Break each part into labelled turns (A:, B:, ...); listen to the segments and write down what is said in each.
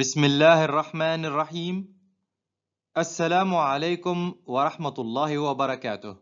A: بسم الله الرحمن الرحيم السلام عليكم ورحمة الله وبركاته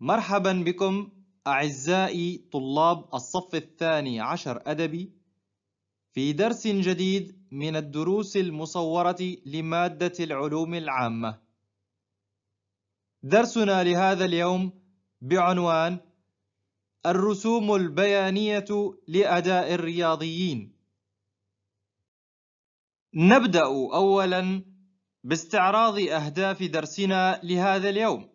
A: مرحبا بكم أعزائي طلاب الصف الثاني عشر أدبي في درس جديد من الدروس المصورة لمادة العلوم العامة درسنا لهذا اليوم بعنوان الرسوم البيانية لأداء الرياضيين نبدأ أولاً باستعراض أهداف درسنا لهذا اليوم،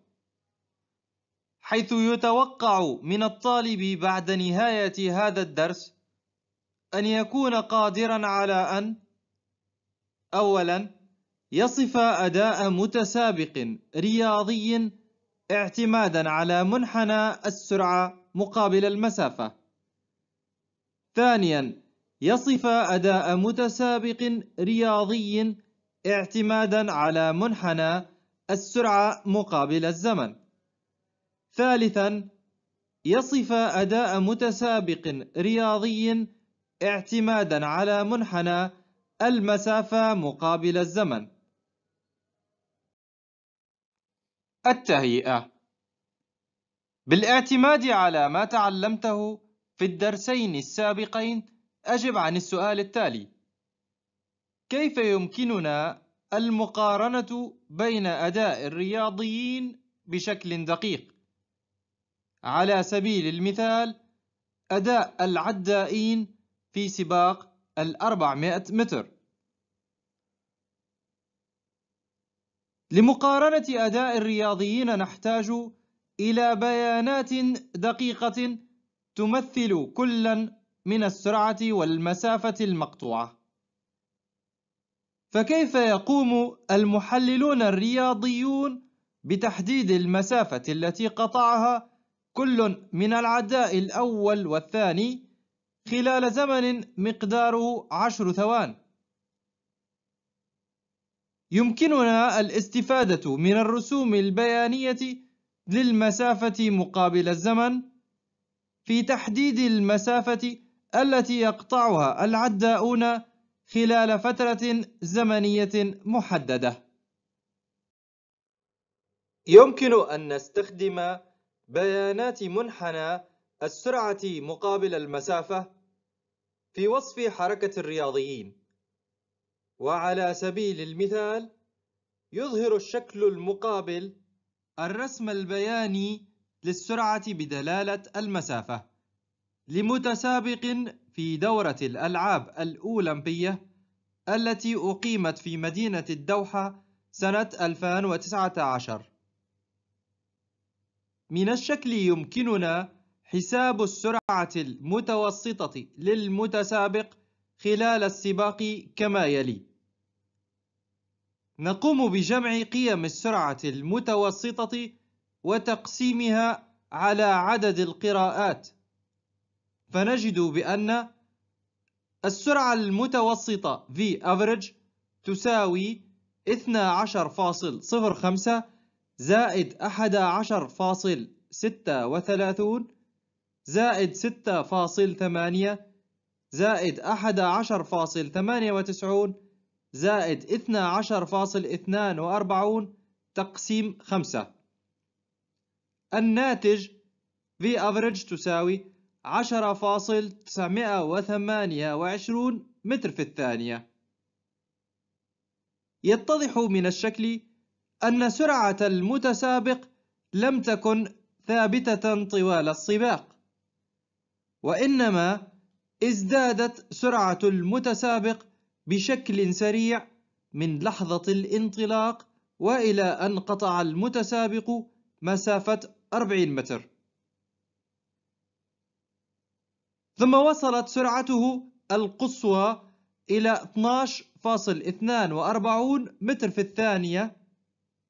A: حيث يتوقع من الطالب بعد نهاية هذا الدرس أن يكون قادرًا على أن: أولاً: يصف أداء متسابق رياضي اعتمادًا على منحنى السرعة مقابل المسافة. ثانياً: يصف أداء متسابق رياضي اعتمادا على منحنى السرعة مقابل الزمن ثالثا يصف أداء متسابق رياضي اعتمادا على منحنى المسافة مقابل الزمن التهيئة بالاعتماد على ما تعلمته في الدرسين السابقين أجب عن السؤال التالي كيف يمكننا المقارنة بين أداء الرياضيين بشكل دقيق؟ على سبيل المثال أداء العدائين في سباق الأربعمائة متر لمقارنة أداء الرياضيين نحتاج إلى بيانات دقيقة تمثل كلا من السرعة والمسافة المقطوعة فكيف يقوم المحللون الرياضيون بتحديد المسافة التي قطعها كل من العداء الأول والثاني خلال زمن مقداره عشر ثوان يمكننا الاستفادة من الرسوم البيانية للمسافة مقابل الزمن في تحديد المسافة التي يقطعها العداؤون خلال فترة زمنية محددة يمكن أن نستخدم بيانات منحنى السرعة مقابل المسافة في وصف حركة الرياضيين وعلى سبيل المثال يظهر الشكل المقابل الرسم البياني للسرعة بدلالة المسافة لمتسابق في دورة الألعاب الأولمبية التي أقيمت في مدينة الدوحة سنة 2019 من الشكل يمكننا حساب السرعة المتوسطة للمتسابق خلال السباق كما يلي نقوم بجمع قيم السرعة المتوسطة وتقسيمها على عدد القراءات فنجد بأن السرعة المتوسطة V average تساوي 12.05 زائد 11.36 زائد 6.8 زائد 11.98 زائد 12.42 تقسيم 5 الناتج V average تساوي عشرة فاصل تسعمائة وثمانية وعشرون متر في الثانية يتضح من الشكل أن سرعة المتسابق لم تكن ثابتة طوال السباق وإنما ازدادت سرعة المتسابق بشكل سريع من لحظة الانطلاق وإلى أن قطع المتسابق مسافة 40 متر ثم وصلت سرعته القصوى إلى 12.42 متر في الثانية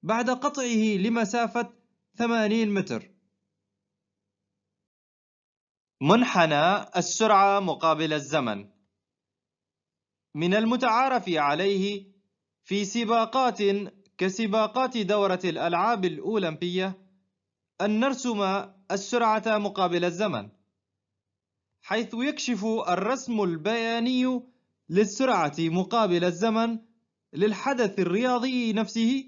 A: بعد قطعه لمسافة 80 متر منحنى السرعة مقابل الزمن من المتعارف عليه في سباقات كسباقات دورة الألعاب الأولمبية أن نرسم السرعة مقابل الزمن حيث يكشف الرسم البياني للسرعة مقابل الزمن للحدث الرياضي نفسه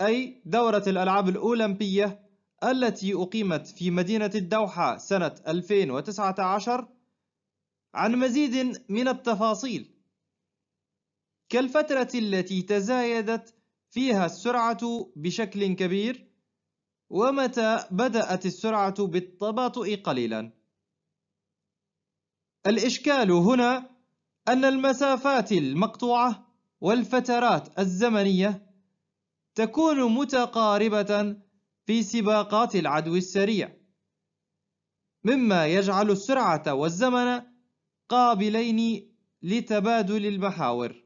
A: أي دورة الألعاب الأولمبية التي أقيمت في مدينة الدوحة سنة 2019 عن مزيد من التفاصيل كالفترة التي تزايدت فيها السرعة بشكل كبير ومتى بدأت السرعة بالتباطؤ قليلاً الإشكال هنا أن المسافات المقطوعة والفترات الزمنية تكون متقاربة في سباقات العدو السريع مما يجعل السرعة والزمن قابلين لتبادل المحاور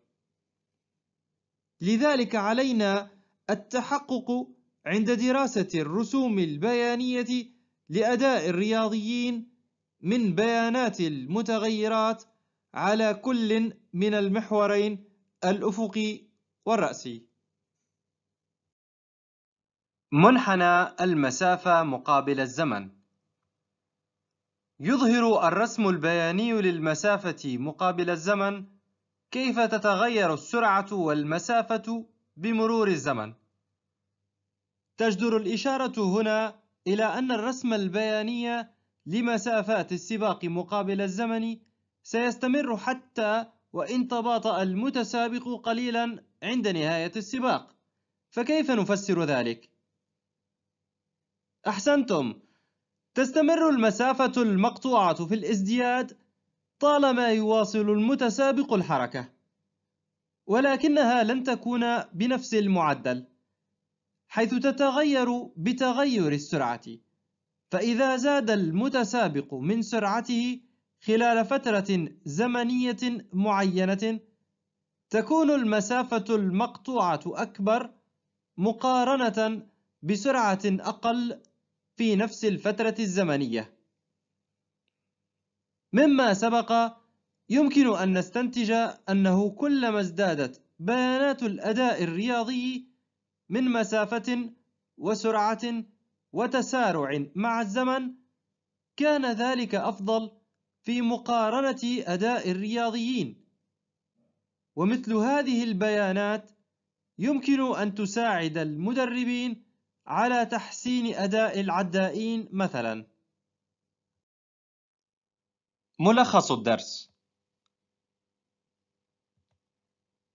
A: لذلك علينا التحقق عند دراسة الرسوم البيانية لأداء الرياضيين من بيانات المتغيرات على كل من المحورين الأفقي والرأسي منحنى المسافة مقابل الزمن يظهر الرسم البياني للمسافة مقابل الزمن كيف تتغير السرعة والمسافة بمرور الزمن تجدر الإشارة هنا إلى أن الرسم البياني لمسافات السباق مقابل الزمن سيستمر حتى وإن تباطأ المتسابق قليلا عند نهاية السباق فكيف نفسر ذلك؟ أحسنتم تستمر المسافة المقطوعة في الازدياد طالما يواصل المتسابق الحركة ولكنها لن تكون بنفس المعدل حيث تتغير بتغير السرعة فإذا زاد المتسابق من سرعته خلال فترة زمنية معينة تكون المسافة المقطوعة أكبر مقارنة بسرعة أقل في نفس الفترة الزمنية مما سبق يمكن أن نستنتج أنه كلما ازدادت بيانات الأداء الرياضي من مسافة وسرعة وتسارع مع الزمن كان ذلك أفضل في مقارنة أداء الرياضيين ومثل هذه البيانات يمكن أن تساعد المدربين على تحسين أداء العدائين مثلا ملخص الدرس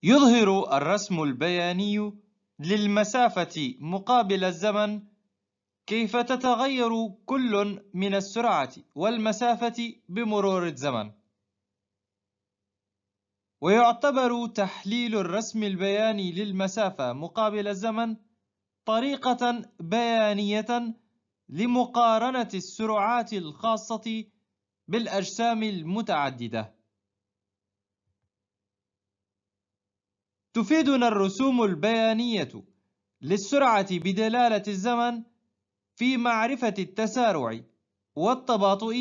A: يظهر الرسم البياني للمسافة مقابل الزمن كيف تتغير كل من السرعة والمسافة بمرور الزمن ويعتبر تحليل الرسم البياني للمسافة مقابل الزمن طريقة بيانية لمقارنة السرعات الخاصة بالأجسام المتعددة تفيدنا الرسوم البيانية للسرعة بدلالة الزمن في معرفة التسارع والتباطؤ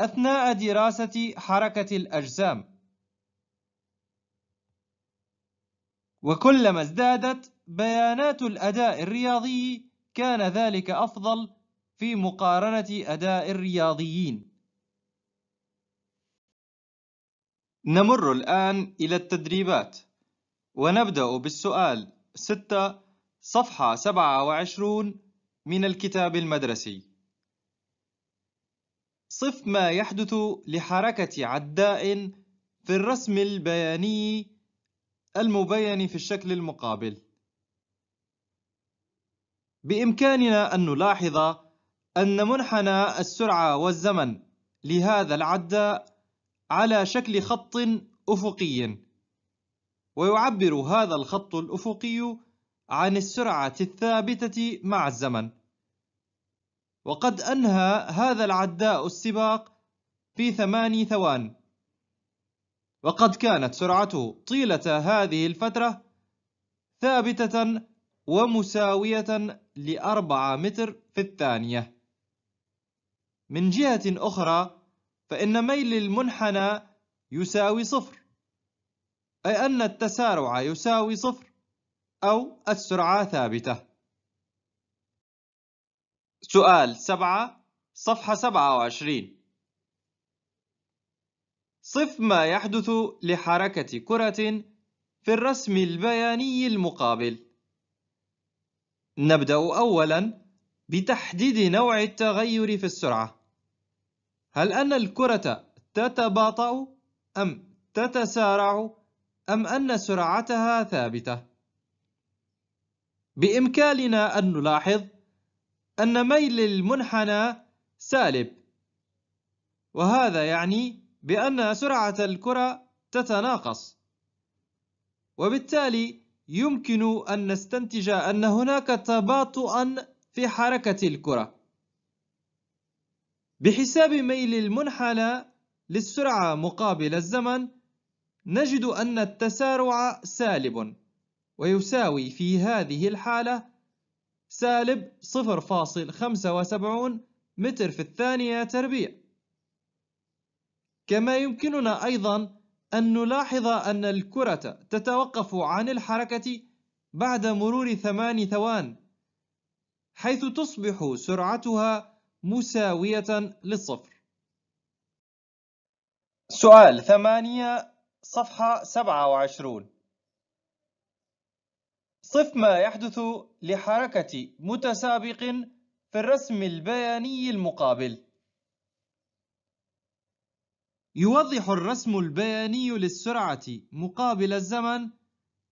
A: أثناء دراسة حركة الأجسام وكلما ازدادت بيانات الأداء الرياضي كان ذلك أفضل في مقارنة أداء الرياضيين نمر الآن إلى التدريبات ونبدأ بالسؤال 6 صفحة 27 من الكتاب المدرسي صف ما يحدث لحركة عداء في الرسم البياني المبين في الشكل المقابل بإمكاننا أن نلاحظ أن منحنى السرعة والزمن لهذا العداء على شكل خط أفقي ويعبر هذا الخط الأفقي عن السرعة الثابتة مع الزمن وقد أنهى هذا العداء السباق في ثماني ثوان وقد كانت سرعته طيلة هذه الفترة ثابتة ومساوية لأربعة متر في الثانية من جهة أخرى فإن ميل المنحنى يساوي صفر أي أن التسارع يساوي صفر أو السرعة ثابتة سؤال سبعة صفحة سبعة وعشرين صف ما يحدث لحركة كرة في الرسم البياني المقابل نبدأ أولا بتحديد نوع التغير في السرعة هل أن الكرة تتباطأ أم تتسارع أم أن سرعتها ثابتة؟ بإمكاننا أن نلاحظ أن ميل المنحنى سالب وهذا يعني بأن سرعة الكرة تتناقص وبالتالي يمكن أن نستنتج أن هناك تباطؤا في حركة الكرة بحساب ميل المنحنى للسرعة مقابل الزمن نجد أن التسارع سالب ويساوي في هذه الحالة سالب 0.75 متر في الثانية تربيع كما يمكننا أيضا أن نلاحظ أن الكرة تتوقف عن الحركة بعد مرور ثمان ثوان حيث تصبح سرعتها مساوية للصفر سؤال ثمانية صفحة سبعة وعشرون صف ما يحدث لحركة متسابق في الرسم البياني المقابل يوضح الرسم البياني للسرعة مقابل الزمن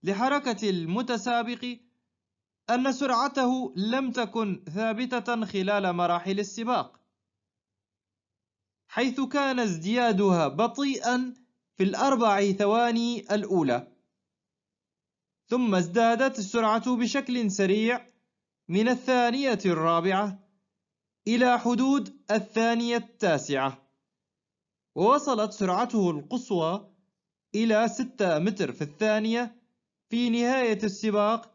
A: لحركة المتسابق أن سرعته لم تكن ثابتة خلال مراحل السباق حيث كان ازديادها بطيئا في الأربع ثواني الأولى ثم ازدادت السرعة بشكل سريع من الثانية الرابعة إلى حدود الثانية التاسعة ووصلت سرعته القصوى إلى 6 متر في الثانية في نهاية السباق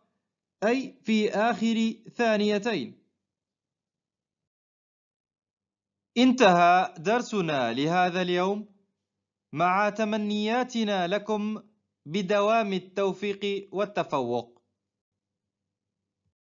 A: أي في آخر ثانيتين انتهى درسنا لهذا اليوم مع تمنياتنا لكم بدوام التوفيق والتفوق